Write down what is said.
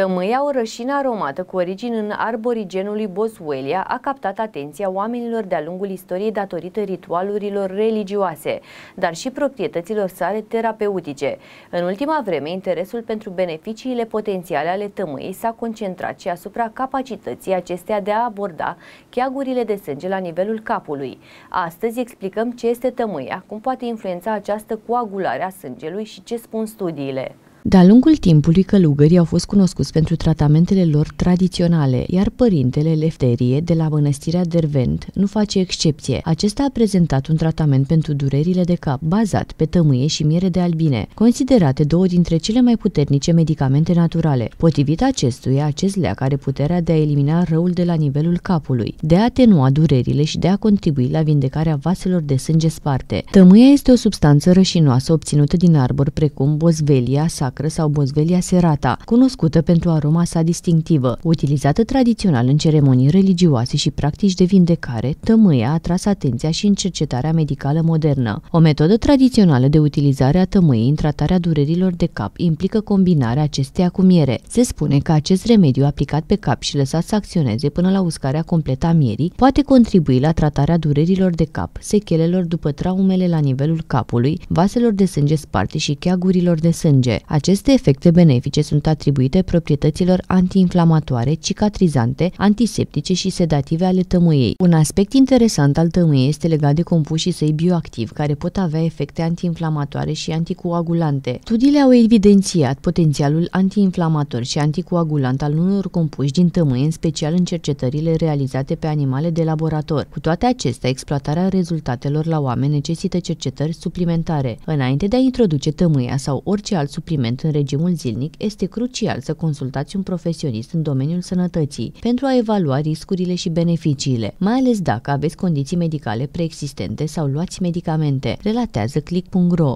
Tămâia, o rășină aromată cu origini în arborigenului Boswellia, a captat atenția oamenilor de-a lungul istoriei datorită ritualurilor religioase, dar și proprietăților sale terapeutice. În ultima vreme, interesul pentru beneficiile potențiale ale tămâiei s-a concentrat și asupra capacității acesteia de a aborda cheagurile de sânge la nivelul capului. Astăzi explicăm ce este tămâia, cum poate influența această coagulare a sângelui și ce spun studiile. De-a lungul timpului, călugării au fost cunoscuți pentru tratamentele lor tradiționale, iar părintele Lefterie de la mănăstirea Dervent nu face excepție. Acesta a prezentat un tratament pentru durerile de cap, bazat pe tămâie și miere de albine, considerate două dintre cele mai puternice medicamente naturale. Potrivit acestuia, acest leac are puterea de a elimina răul de la nivelul capului, de a atenua durerile și de a contribui la vindecarea vaselor de sânge sparte. Tămâia este o substanță rășinoasă obținută din arbori precum bozvelia, sac sacră sau bozvelia serata, cunoscută pentru aroma sa distinctivă, utilizată tradițional în ceremonii religioase și practici de vindecare, tămâia a atras atenția și în cercetarea medicală modernă. O metodă tradițională de utilizare a tămâiei în tratarea durerilor de cap implică combinarea acesteia cu miere. Se spune că acest remediu aplicat pe cap și lăsat să acționeze până la uscarea completă a mierii poate contribui la tratarea durerilor de cap, sechelelor după traumele la nivelul capului, vaselor de sânge sparte și cheagurilor de sânge. Aceste efecte benefice sunt atribuite proprietăților antiinflamatoare, cicatrizante, antiseptice și sedative ale tămâiei. Un aspect interesant al tămâiei este legat de compușii săi bioactivi, care pot avea efecte antiinflamatoare și anticoagulante. Studiile au evidențiat potențialul antiinflamator și anticoagulant al unor compuși din tămâie, în special în cercetările realizate pe animale de laborator. Cu toate acestea, exploatarea rezultatelor la oameni necesită cercetări suplimentare. Înainte de a introduce tămâia sau orice alt supliment moment în regimul zilnic, este crucial să consultați un profesionist în domeniul sănătății pentru a evalua riscurile și beneficiile, mai ales dacă aveți condiții medicale preexistente sau luați medicamente, relatează click.ro.